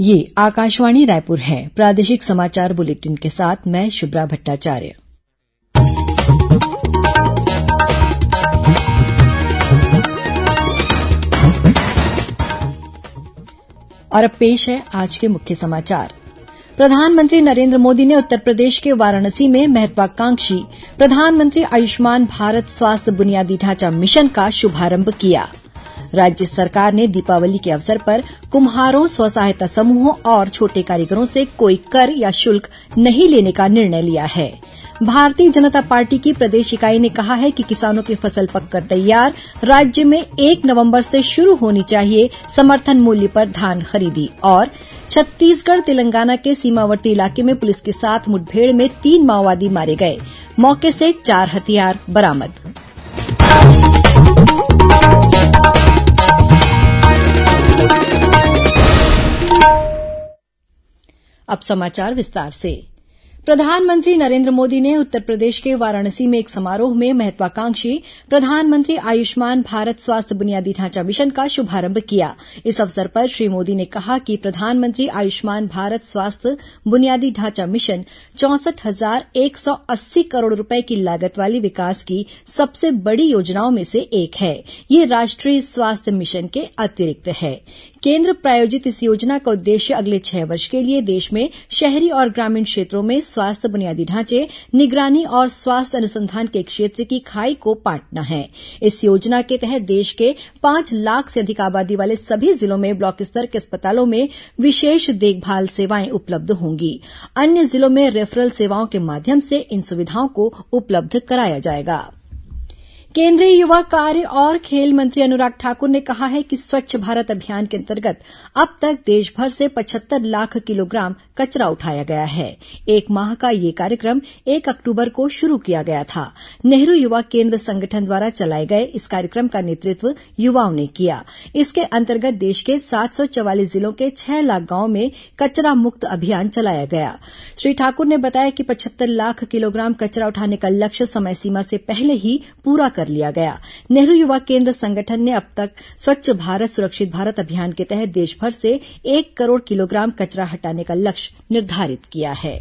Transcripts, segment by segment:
ये आकाशवाणी रायपुर है प्रादेशिक समाचार बुलेटिन के साथ मैं शुभ्रा भट्टाचार्य और अब पेश है आज के मुख्य समाचार प्रधानमंत्री नरेंद्र मोदी ने उत्तर प्रदेश के वाराणसी में महत्वाकांक्षी प्रधानमंत्री आयुष्मान भारत स्वास्थ्य बुनियादी ढांचा मिशन का शुभारंभ किया राज्य सरकार ने दीपावली के अवसर पर कुम्हारों स्व सहायता समूहों और छोटे कारीगरों से कोई कर या शुल्क नहीं लेने का निर्णय लिया है भारतीय जनता पार्टी की प्रदेश इकाई ने कहा है कि किसानों की फसल पककर तैयार राज्य में एक नवंबर से शुरू होनी चाहिए समर्थन मूल्य पर धान खरीदी और छत्तीसगढ़ तेलंगाना के सीमावर्ती इलाके में पुलिस के साथ मुठभेड़ में तीन माओवादी मारे गए मौके से चार हथियार बरामद अब समाचार विस्तार से प्रधानमंत्री नरेन्द्र मोदी ने उत्तर प्रदेश के वाराणसी में एक समारोह में महत्वाकांक्षी प्रधानमंत्री आयुष्मान भारत स्वास्थ्य बुनियादी ढांचा मिशन का शुभारंभ किया इस अवसर पर श्री मोदी ने कहा कि प्रधानमंत्री आयुष्मान भारत स्वास्थ्य बुनियादी ढांचा मिशन चौंसठ हजार एक सौ अस्सी करोड़ रुपए की लागत वाली विकास की सबसे बड़ी योजनाओं में से एक है यह राष्ट्रीय स्वास्थ्य मिशन के अतिरिक्त है केन्द्र प्रायोजित इस योजना का उद्देश्य अगले छह वर्ष के लिए देश में शहरी और ग्रामीण क्षेत्रों में स्वास्थ्य बुनियादी ढांचे निगरानी और स्वास्थ्य अनुसंधान के क्षेत्र की खाई को पाटना है इस योजना के तहत देश के पांच लाख से अधिक आबादी वाले सभी जिलों में ब्लॉक स्तर के अस्पतालों में विशेष देखभाल सेवाएं उपलब्ध होंगी अन्य जिलों में रेफरल सेवाओं के माध्यम से इन सुविधाओं को उपलब्ध कराया जाएगा केंद्रीय युवा कार्य और खेल मंत्री अनुराग ठाकुर ने कहा है कि स्वच्छ भारत अभियान के अंतर्गत अब तक देशभर से पचहत्तर लाख किलोग्राम कचरा उठाया गया है एक माह का यह कार्यक्रम एक अक्टूबर को शुरू किया गया था नेहरू युवा केन्द्र संगठन द्वारा चलाए गए इस कार्यक्रम का नेतृत्व युवाओं ने किया इसके अंतर्गत देश के सात सौ जिलों के छह लाख गांवों में कचरा मुक्त अभियान चलाया गया श्री ठाकुर ने बताया कि पचहत्तर लाख किलोग्राम कचरा उठाने का लक्ष्य समय सीमा से पहले ही पूरा कर लिया गया नेहरू युवा केन्द्र संगठन ने अब तक स्वच्छ भारत सुरक्षित भारत अभियान के तहत देशभर से एक करोड़ किलोग्राम कचरा हटाने का लक्ष्य निर्धारित किया है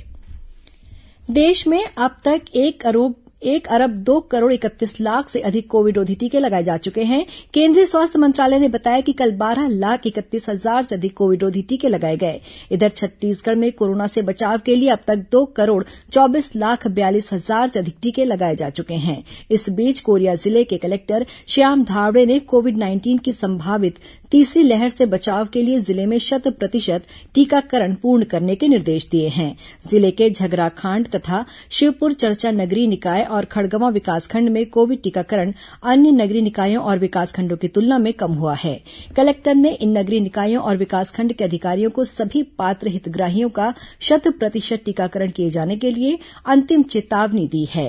देश में अब तक एक करोड़ एक अरब दो करोड़ इकतीस लाख से अधिक कोविड रोधी टीके लगाए जा चुके हैं केंद्रीय स्वास्थ्य मंत्रालय ने बताया कि कल बारह लाख इकतीस हजार से अधिक कोविड रोधी टीके लगाए गए इधर छत्तीसगढ़ में कोरोना से बचाव के लिए अब तक दो करोड़ चौबीस लाख बयालीस हजार से अधिक टीके लगाए जा चुके हैं इस बीच कोरिया जिले के कलेक्टर श्याम धावड़े ने कोविड नाइन्टीन की संभावित तीसरी लहर से बचाव के लिए जिले में शत प्रतिशत टीकाकरण पूर्ण करने के निर्देश दिए हैं जिले के झगराखांड तथा शिवपुर चर्चा नगरीय निकाय और खड़गवां विकासखंड में कोविड टीकाकरण अन्य नगरीय निकायों और विकासखंडों की तुलना में कम हुआ है कलेक्टर ने इन नगरीय निकायों और विकासखंड के अधिकारियों को सभी पात्र हितग्राहियों का शत प्रतिशत टीकाकरण किए जाने के लिए अंतिम चेतावनी दी है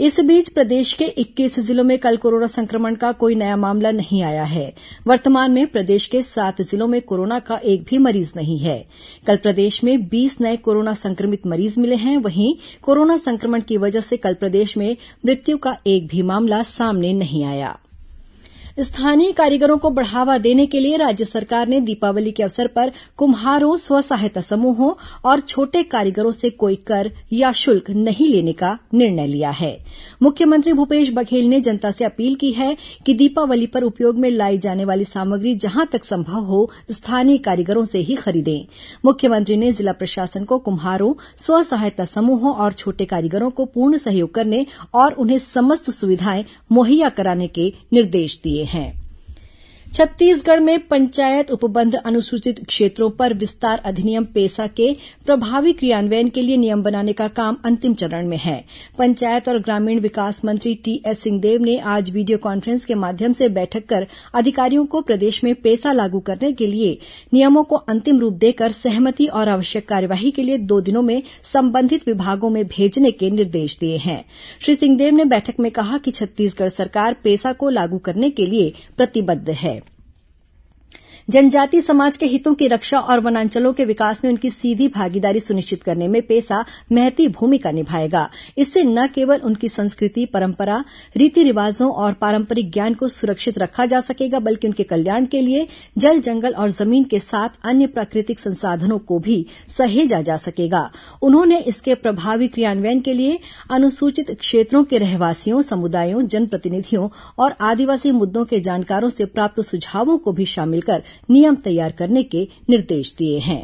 इस बीच प्रदेश के इक्कीस जिलों में कल कोरोना संक्रमण का कोई नया मामला नहीं आया है वर्तमान में प्रदेश के सात जिलों में कोरोना का एक भी मरीज नहीं है कल प्रदेश में बीस नये कोरोना संक्रमित मरीज मिले हैं वहीं कोरोना संक्रमण की वजह से कल प्रदेश में मृत्यु का एक भी मामला सामने नहीं आया है स्थानीय कारीगरों को बढ़ावा देने के लिए राज्य सरकार ने दीपावली के अवसर पर कुम्हारों स्व सहायता समूहों और छोटे कारीगरों से कोई कर या शुल्क नहीं लेने का निर्णय लिया है मुख्यमंत्री भूपेश बघेल ने जनता से अपील की है कि दीपावली पर उपयोग में लाई जाने वाली सामग्री जहां तक संभव हो स्थानीय कारीगरों से ही खरीदें मुख्यमंत्री ने जिला प्रशासन को कुम्हारों स्व सहायता समूहों और छोटे कारीगरों को पूर्ण सहयोग करने और उन्हें समस्त सुविधाएं मुहैया कराने के निर्देश दिये हैं छत्तीसगढ़ में पंचायत उपबंध अनुसूचित क्षेत्रों पर विस्तार अधिनियम पेसा के प्रभावी क्रियान्वयन के लिए नियम बनाने का काम अंतिम चरण में है पंचायत और ग्रामीण विकास मंत्री टीएस सिंहदेव ने आज वीडियो कॉन्फ्रेंस के माध्यम से बैठक कर अधिकारियों को प्रदेश में पेसा लागू करने के लिए नियमों को अंतिम रूप देकर सहमति और आवश्यक कार्यवाही के लिए दो दिनों में संबंधित विभागों में भेजने के निर्देश दिए हैं श्री सिंहदेव ने बैठक में कहा कि छत्तीसगढ़ सरकार पेसा को लागू करने के लिए प्रतिबद्ध है जनजातीय समाज के हितों की रक्षा और वनांचलों के विकास में उनकी सीधी भागीदारी सुनिश्चित करने में पेसा महती भूमिका निभाएगा इससे न केवल उनकी संस्कृति परंपरा रीति रिवाजों और पारंपरिक ज्ञान को सुरक्षित रखा जा सकेगा बल्कि उनके कल्याण के लिए जल जंगल और जमीन के साथ अन्य प्राकृतिक संसाधनों को भी सहेजा जा सकेगा उन्होंने इसके प्रभावी क्रियान्वयन के लिए अनुसूचित क्षेत्रों के रहवासियों समुदायों जनप्रतिनिधियों और आदिवासी मुद्दों के जानकारों से प्राप्त सुझावों को भी शामिल कर नियम तैयार करने के निर्देश दिए हैं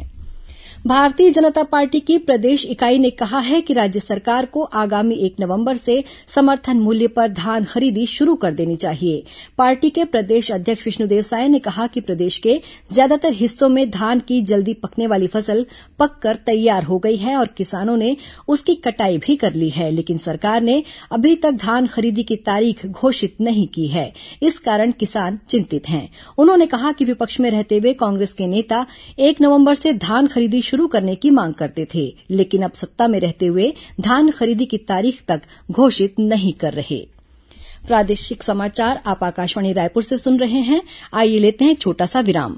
भारतीय जनता पार्टी की प्रदेश इकाई ने कहा है कि राज्य सरकार को आगामी एक नवंबर से समर्थन मूल्य पर धान खरीदी शुरू कर देनी चाहिए पार्टी के प्रदेश अध्यक्ष विष्णुदेव साय ने कहा कि प्रदेश के ज्यादातर हिस्सों में धान की जल्दी पकने वाली फसल पककर तैयार हो गई है और किसानों ने उसकी कटाई भी कर ली है लेकिन सरकार ने अभी तक धान खरीदी की तारीख घोषित नहीं की है इस कारण किसान चिंतित हैं उन्होंने कहा कि विपक्ष में रहते हुए कांग्रेस के नेता एक नवंबर से धान खरीदी शुरू करने की मांग करते थे लेकिन अब सत्ता में रहते हुए धान खरीदी की तारीख तक घोषित नहीं कर रहे प्रादेशिक समाचार आप आकाशवाणी रायपुर से सुन रहे हैं आइए लेते हैं एक छोटा सा विराम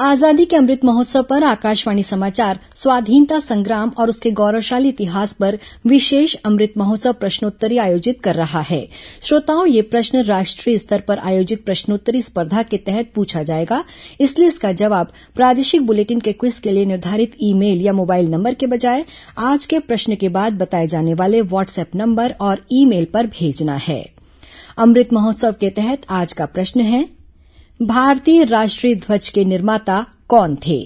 आजादी के अमृत महोत्सव पर आकाशवाणी समाचार स्वाधीनता संग्राम और उसके गौरवशाली इतिहास पर विशेष अमृत महोत्सव प्रश्नोत्तरी आयोजित कर रहा है श्रोताओं ये प्रश्न राष्ट्रीय स्तर पर आयोजित प्रश्नोत्तरी स्पर्धा के तहत पूछा जाएगा इसलिए इसका जवाब प्रादेशिक बुलेटिन के क्विज के लिए निर्धारित ई मेल या मोबाइल नंबर के बजाय आज के प्रश्न के बाद बताए जाने वाले व्हाट्सएप नंबर और ई मेल पर भेजना है अमृत महोत्सव के तहत आज का प्रश्न है भारतीय राष्ट्रीय ध्वज के निर्माता कौन थे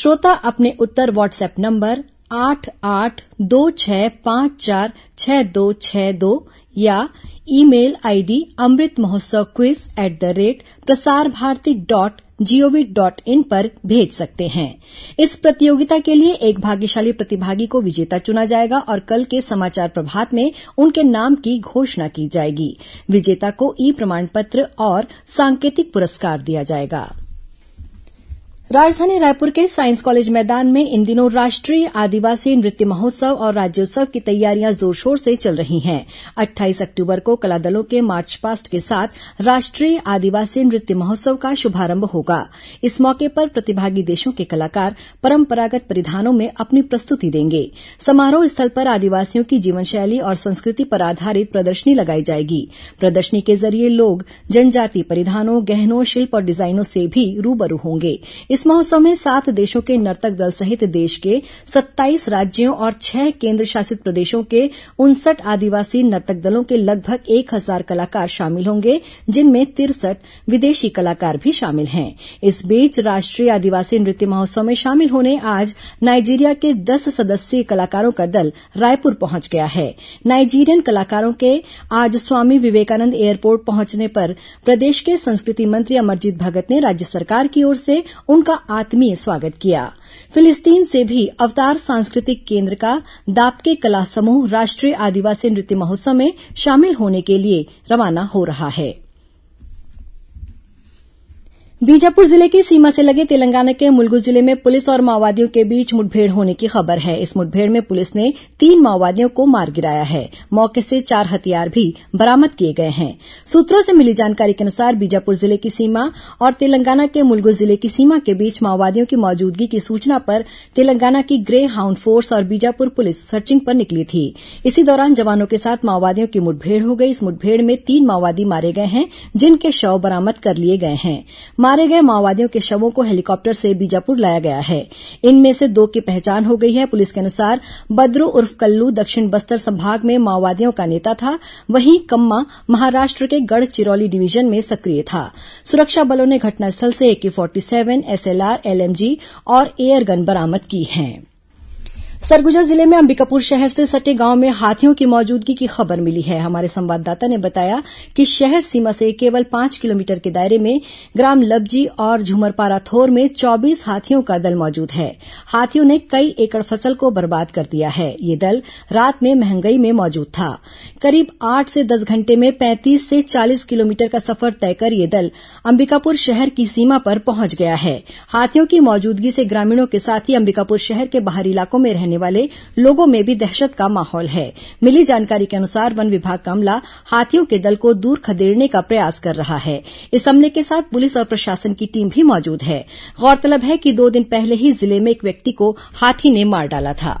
श्रोता अपने उत्तर व्हाट्सएप नंबर आठ आठ दो छह पांच चार छह दो छह दो या ई मेल आईडी अमृत महोत्सव quiz eight the rate Prasar Bharati dot gov dot in पर भेज सकते हैं इस प्रतियोगिता के लिए एक भाग्यशाली प्रतिभागी को विजेता चुना जाएगा और कल के समाचार प्रभात में उनके नाम की घोषणा की जाएगी विजेता को ई प्रमाण पत्र और सांकेतिक पुरस्कार दिया जाएगा राजधानी रायपुर के साइंस कॉलेज मैदान में इन दिनों राष्ट्रीय आदिवासी नृत्य महोत्सव और राज्योत्सव की तैयारियां जोर शोर से चल रही हैं अट्ठाईस अक्टूबर को कला दलों के मार्च पास्ट के साथ राष्ट्रीय आदिवासी नृत्य महोत्सव का शुभारंभ होगा इस मौके पर प्रतिभागी देशों के कलाकार परंपरागत परिधानों में अपनी प्रस्तुति देंगे समारोह स्थल पर आदिवासियों की जीवन शैली और संस्कृति पर आधारित प्रदर्शनी लगाई जाएगी प्रदर्शनी के जरिए लोग जनजाति परिधानों गहनों शिल्प और डिजाइनों से भी रूबरू होंगे इस इस महोत्सव में सात देशों के नर्तक दल सहित देश के सत्ताईस राज्यों और छह केन्द्रशासित प्रदेशों के उनसठ आदिवासी नर्तक दलों के लगभग एक हजार कलाकार शामिल होंगे जिनमें तिरसठ विदेशी कलाकार भी शामिल हैं इस बीच राष्ट्रीय आदिवासी नृत्य महोत्सव में शामिल होने आज नाइजीरिया के दस सदस्यीय कलाकारों का दल रायपुर पहुंच गया है नाइजीरियन कलाकारों के आज स्वामी विवेकानंद एयरपोर्ट पहुंचने पर प्रदेश के संस्कृति मंत्री अमरजीत भगत ने राज्य सरकार की ओर से उनका का आत्मीय स्वागत किया फिलिस्तीन से भी अवतार सांस्कृतिक केन्द्र का दापके कला समूह राष्ट्रीय आदिवासी नृत्य महोत्सव में शामिल होने के लिए रवाना हो रहा हा बीजापुर जिले की सीमा से लगे तेलंगाना के मुलगू जिले में पुलिस और माओवादियों के बीच मुठभेड़ होने की खबर है इस मुठभेड़ में पुलिस ने तीन माओवादियों को मार गिराया है मौके से चार हथियार भी बरामद किए गए हैं सूत्रों से मिली जानकारी के अनुसार बीजापुर जिले की सीमा और तेलंगाना के मुलगू जिले की सीमा के बीच माओवादियों की मौजूदगी की सूचना पर तेलंगाना की ग्रे हाउंड फोर्स और बीजापुर पुलिस सर्चिंग पर निकली थी इसी दौरान जवानों के साथ माओवादियों की मुठभेड़ हो गई इस मुठभेड़ में तीन माओवादी मारे गए हैं जिनके शव बरामद कर लिए गए हैं मारे गए माओवादियों के शवों को हेलीकॉप्टर से बीजापुर लाया गया है इनमें से दो की पहचान हो गई है पुलिस के अनुसार बदरू उर्फ कल्लू दक्षिण बस्तर संभाग में माओवादियों का नेता था वहीं कम्मा महाराष्ट्र के गढ़चिरौली डिवीजन में सक्रिय था सुरक्षा बलों ने घटनास्थल से AK forty seven SLR LMG और एयरगन बरामद की है सरगुजा जिले में अंबिकापुर शहर से सटे गांव में हाथियों की मौजूदगी की खबर मिली है हमारे संवाददाता ने बताया कि शहर सीमा से केवल पांच किलोमीटर के दायरे में ग्राम लबजी और झुमरपारा थोर में चौबीस हाथियों का दल मौजूद है हाथियों ने कई एकड़ फसल को बर्बाद कर दिया है ये दल रात में महंगई में मौजूद था करीब आठ से दस घंटे में पैंतीस से चालीस किलोमीटर का सफर तय कर यह दल अंबिकापुर शहर की सीमा पर पहुंच गया है हाथियों की मौजूदगी से ग्रामीणों के साथ ही अंबिकापुर शहर के बाहरी इलाकों में रहने रहने वाले लोगों में भी दहशत का माहौल है मिली जानकारी के अनुसार वन विभाग का अमला हाथियों के दल को दूर खदेड़ने का प्रयास कर रहा है इस अमले के साथ पुलिस और प्रशासन की टीम भी मौजूद है गौरतलब है कि दो दिन पहले ही जिले में एक व्यक्ति को हाथी ने मार डाला था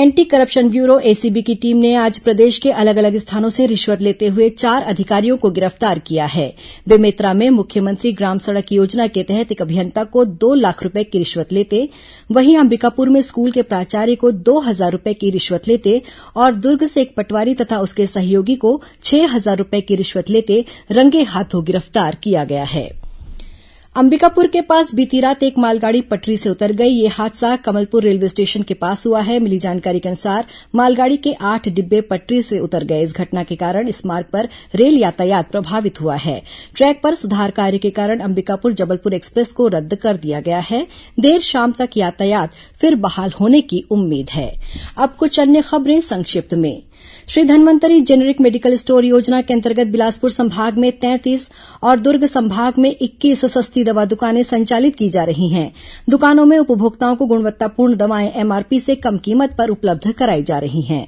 एंटी करप्शन ब्यूरो एसीबी की टीम ने आज प्रदेश के अलग अलग स्थानों से रिश्वत लेते हुए चार अधिकारियों को गिरफ्तार किया है बेमेतरा में मुख्यमंत्री ग्राम सड़क योजना के तहत एक अभियंता को दो लाख रूपये की रिश्वत लेते वहीं अंबिकापुर में स्कूल के प्राचार्य को दो हजार रूपये की रिश्वत लेते और दुर्ग से एक पटवारी तथा उसके सहयोगी को छह हजार रूपये की रिश्वत लेते रंगे हाथों गिरफ्तार किया गया हा अंबिकापुर के पास बीती रात एक मालगाड़ी पटरी से उतर गई यह हादसा कमलपुर रेलवे स्टेशन के पास हुआ है मिली जानकारी के अनुसार मालगाड़ी के आठ डिब्बे पटरी से उतर गए इस घटना के कारण इस मार्ग पर रेल यातायात प्रभावित हुआ है ट्रैक पर सुधार कार्य के कारण अंबिकापुर जबलपुर एक्सप्रेस को रद्द कर दिया गया है देर शाम तक यातायात फिर बहाल होने की उम्मीद है अब कुछ अन्य खबरें संक्षिप्त में Shri Dhanvantari generic medical store योजना के अंतर्गत बिलासपुर संभाग में तैंतीस और दुर्ग संभाग में इक्कीस सस्ती दवा दुकानें संचालित की जा रही हैं दुकानों में उपभोक्ताओं को गुणवत्तापूर्ण दवाएं एमआरपी से कम कीमत पर उपलब्ध कराई जा रही हैं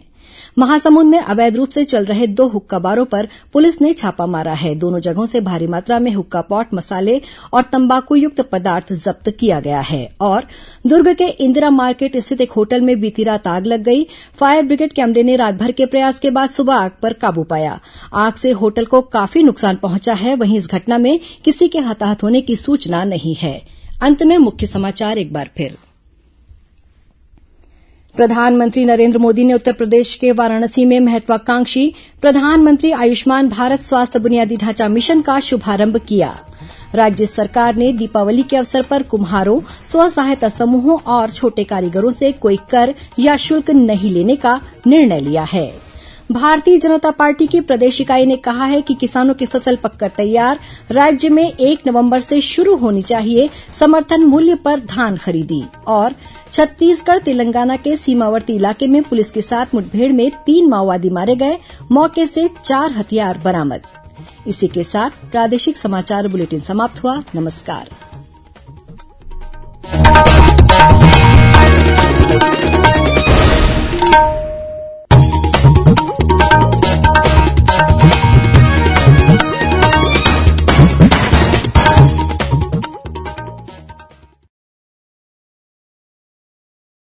महासमुंद में अवैध रूप से चल रहे दो हुक्का बारों पर पुलिस ने छापा मारा है दोनों जगहों से भारी मात्रा में हुक्का पॉट मसाले और तम्बाकूयुक्त पदार्थ जब्त किया गया है और दुर्ग के इंदिरा मार्केट स्थित एक होटल में बीती रात आग लग गई फायर ब्रिगेड के अमले ने रातभर के प्रयास के बाद सुबह आग पर काबू पाया आग से होटल को काफी नुकसान पहुंचा है वहीं इस घटना में किसी के हताहत होने की सूचना नहीं है अंत में मुख्य समाचार एक बार फिर प्रधानमंत्री नरेन्द्र मोदी ने उत्तर प्रदेश के वाराणसी में महत्वाकांक्षी प्रधानमंत्री आयुष्मान भारत स्वास्थ्य बुनियादी ढांचा मिशन का शुभारंभ किया राज्य सरकार ने दीपावली के अवसर पर कुम्हारों स्व सहायता समूहों और छोटे कारीगरों से कोई कर या शुल्क नहीं लेने का निर्णय लिया है भारतीय जनता पार्टी की प्रदेश इकाई ने कहा है कि किसानों की फसल पककर तैयार राज्य में एक नवंबर से शुरू होनी चाहिए समर्थन मूल्य पर धान खरीदी और छत्तीसगढ़ तेलंगाना के सीमावर्ती इलाके में पुलिस के साथ मुठभेड़ में तीन माओवादी मारे गए मौके से चार हथियार बरामद इसी के साथ प्रादेशिक समाचार बुलेटिन समाप्त हुआ नमस्कार